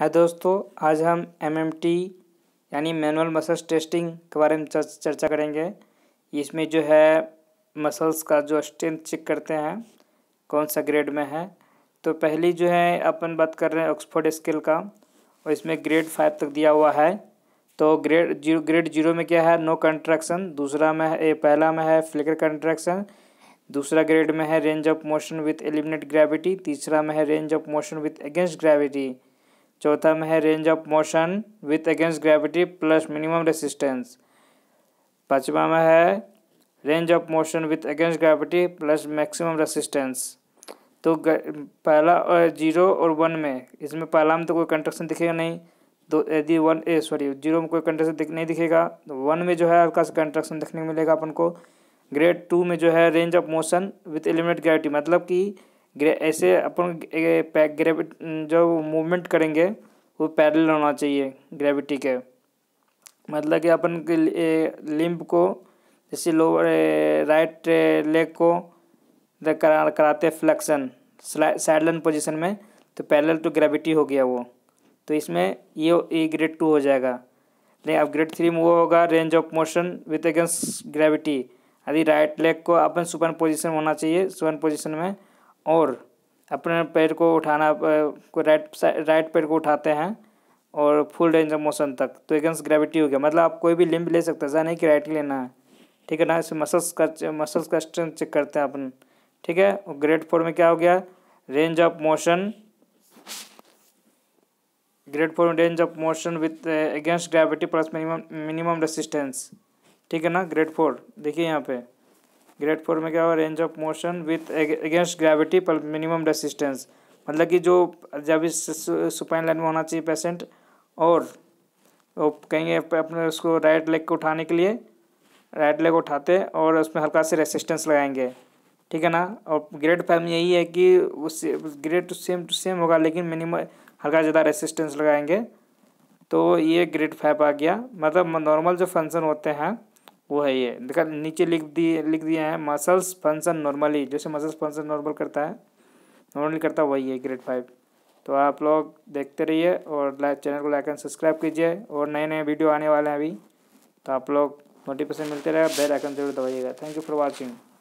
है दोस्तों आज हम एम यानी मैनुअल मसल्स टेस्टिंग के बारे में चर्चा करेंगे इसमें जो है मसल्स का जो स्ट्रेंथ चेक करते हैं कौन सा ग्रेड में है तो पहली जो है अपन बात कर रहे हैं ऑक्सफोर्ड स्केल का और इसमें ग्रेड फाइव तक दिया हुआ है तो ग्रेड जीरो ग्रेड जीरो में क्या है नो कंट्रैक्शन दूसरा में है पहला में है फ्लिकर कंट्रैक्शन दूसरा ग्रेड में है range of motion with eliminate gravity तीसरा में है range of motion with against gravity चौथा में है range of motion with against gravity plus minimum resistance पाँचवा में है range of motion with against gravity plus maximum resistance तो पहला और जीरो और वन में इसमें पहला में तो कोई कंट्रक्शन दिखेगा नहीं तो यदि वन ए सॉरी जीरो में कोई कंट्रक्शन दिख नहीं दिखेगा तो वन में जो है हल्का सा कंट्रक्शन देखने को मिलेगा अपन को ग्रेड टू में जो है range of motion with element gravity मतलब कि ऐसे अपन ग्रेविट जो मूवमेंट करेंगे वो पैरेलल होना चाहिए ग्रेविटी के मतलब कि अपन लिम्ब को जैसे लोअर राइट लेग को करा कराते फ्लैक्सन साइडलाइन पोजीशन में तो पैरेलल टू ग्रेविटी हो गया वो तो इसमें ये ए ग्रेड टू हो जाएगा लेकिन अब ग्रेड थ्री में वो होगा range of motion with against gravity यदि राइट लेग को अपन सुपर पोजिशन होना चाहिए सुपन पोजिशन में और अपने पैर को उठाना को राइट राइट पैर को उठाते हैं और फुल रेंज ऑफ मोशन तक तो अगेंस्ट ग्रेविटी हो गया मतलब आप कोई भी लिम्ब ले सकते हैं ऐसा नहीं कि राइट लेना है ठीक है ना इसे मसल्स का मसल्स का स्ट्रेंथ चेक करते हैं अपन ठीक है और ग्रेड फोर में क्या हो गया range of motion grade four में range of motion with against gravity plus minimum minimum resistance ठीक है ना ग्रेड फोर देखिए यहाँ पर ग्रेड फोर में क्या हुआ range of motion with against gravity पर मिनिमम रेसिस्टेंस मतलब कि जो जब इस सुपाइन लाइन में होना चाहिए पेशेंट और वो कहेंगे अपने उसको राइट लेग को उठाने के लिए राइट लेग उठाते और उसमें हल्का से रेसिस्टेंस लगाएंगे ठीक है ना और ग्रेड फाइव में यही है कि उस grade two same to same होगा लेकिन मिनिमम हल्का ज़्यादा रेसिस्टेंस लगाएंगे तो ये ग्रेड फाइव आ गया मतलब नॉर्मल जो फंक्शन होते हैं वो है ये देखा नीचे लिख दिए लिख दिया है मसल्स फंक्शन नॉर्मली जैसे मसल्स फंक्शन नॉर्मल करता है नॉर्मली करता है वही है ग्रेड फाइव तो आप लोग देखते रहिए और चैनल को लाइक एंड सब्सक्राइब कीजिए और नए नए वीडियो आने वाले हैं अभी तो आप लोग नोटिफिकेशन मिलते रहेगा बेल आइकन जरूर दबाइएगा थैंक यू फॉर वॉचिंग